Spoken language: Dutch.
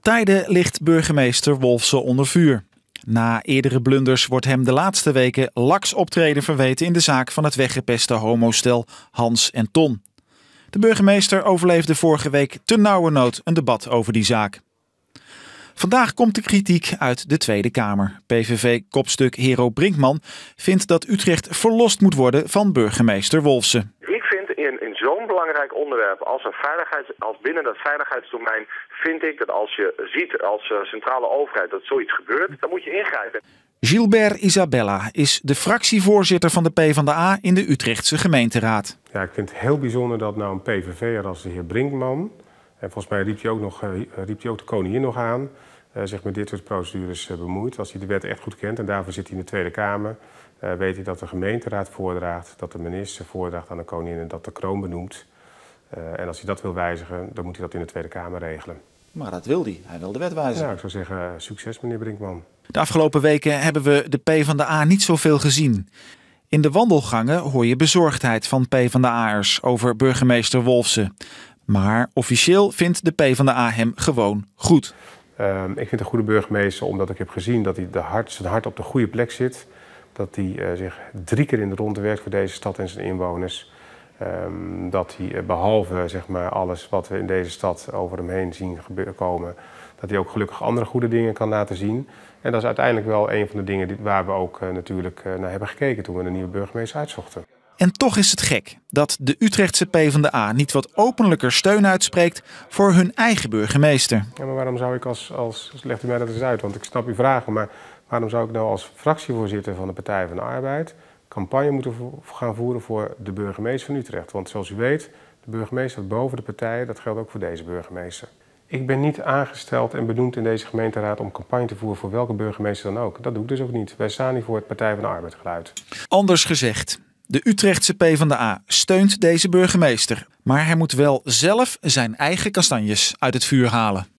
tijden ligt burgemeester Wolfsen onder vuur. Na eerdere blunders wordt hem de laatste weken laks optreden verweten in de zaak van het weggepeste homostel Hans en Ton. De burgemeester overleefde vorige week te nauwe nood een debat over die zaak. Vandaag komt de kritiek uit de Tweede Kamer. PVV-kopstuk Hero Brinkman vindt dat Utrecht verlost moet worden van burgemeester Wolfsen zo'n belangrijk onderwerp als, een als binnen dat veiligheidsdomein vind ik dat als je ziet als eh, centrale overheid dat zoiets gebeurt, dan moet je ingrijpen. Gilbert Isabella is de fractievoorzitter van de PvdA in de Utrechtse gemeenteraad. Ja, ik vind het heel bijzonder dat nou een PVV'er als de heer Brinkman... en volgens mij riep hij ook, nog, eh, riep hij ook de koningin nog aan zich eh, met dit soort procedures eh, bemoeit. Als hij de wet echt goed kent, en daarvoor zit hij in de Tweede Kamer, eh, weet hij dat de gemeenteraad voordraagt, dat de minister voordraagt aan de koningin en dat de kroon benoemt. en als hij dat wil wijzigen, dan moet hij dat in de Tweede Kamer regelen. Maar dat wil hij. Hij wil de wet wijzigen. Ja, ik zou zeggen, succes meneer Brinkman. De afgelopen weken hebben we de P van de A niet zoveel gezien. In de wandelgangen hoor je bezorgdheid van P van de A'ers over burgemeester Wolfsen. Maar officieel vindt de P van de A hem gewoon goed. Ehm, ik vind een goede burgemeester omdat ik heb gezien dat hij de hart, zijn hart op de goede plek zit. Dat hij eh, zich drie keer in de ronde werkt voor deze stad en zijn inwoners. Ehm, dat hij eh, behalve zeg maar, alles wat we in deze stad over hem heen zien komen, dat hij ook gelukkig andere goede dingen kan laten zien. En dat is uiteindelijk wel een van de dingen waar we ook eh, natuurlijk naar hebben gekeken toen we een nieuwe burgemeester uitzochten. En toch is het gek dat de Utrechtse PvdA niet wat openlijker steun uitspreekt voor hun eigen burgemeester. Ja, maar waarom zou ik als, als, legt u mij dat eens uit, want ik snap uw vragen, maar waarom zou ik nou als fractievoorzitter van de Partij van de Arbeid campagne moeten gaan voeren voor de burgemeester van Utrecht? Want zoals u weet, de burgemeester boven de partijen, dat geldt ook voor deze burgemeester. Ik ben niet aangesteld en benoemd in deze gemeenteraad om campagne te voeren voor welke burgemeester dan ook. Dat doe ik dus ook niet. Wij staan hier voor het Partij van de Arbeid geluid. Anders gezegd, de Utrechtse PvdA steunt deze burgemeester, maar hij moet wel zelf zijn eigen kastanjes uit het vuur halen.